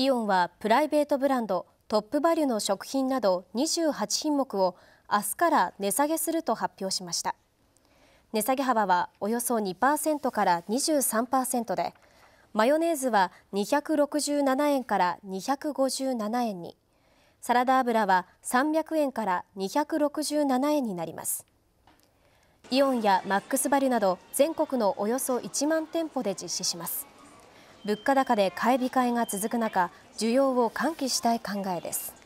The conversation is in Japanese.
イオンはプライベートブランドトップバリュの食品など28品目を明日から値下げすると発表しました値下げ幅はおよそ2%から23%でマヨネーズは267円から257円にサラダ油は300円から267円になりますイオンやマックスバリュなど全国のおよそ1万店舗で実施します物価高で買い控えが続く中需要を喚起したい考えです。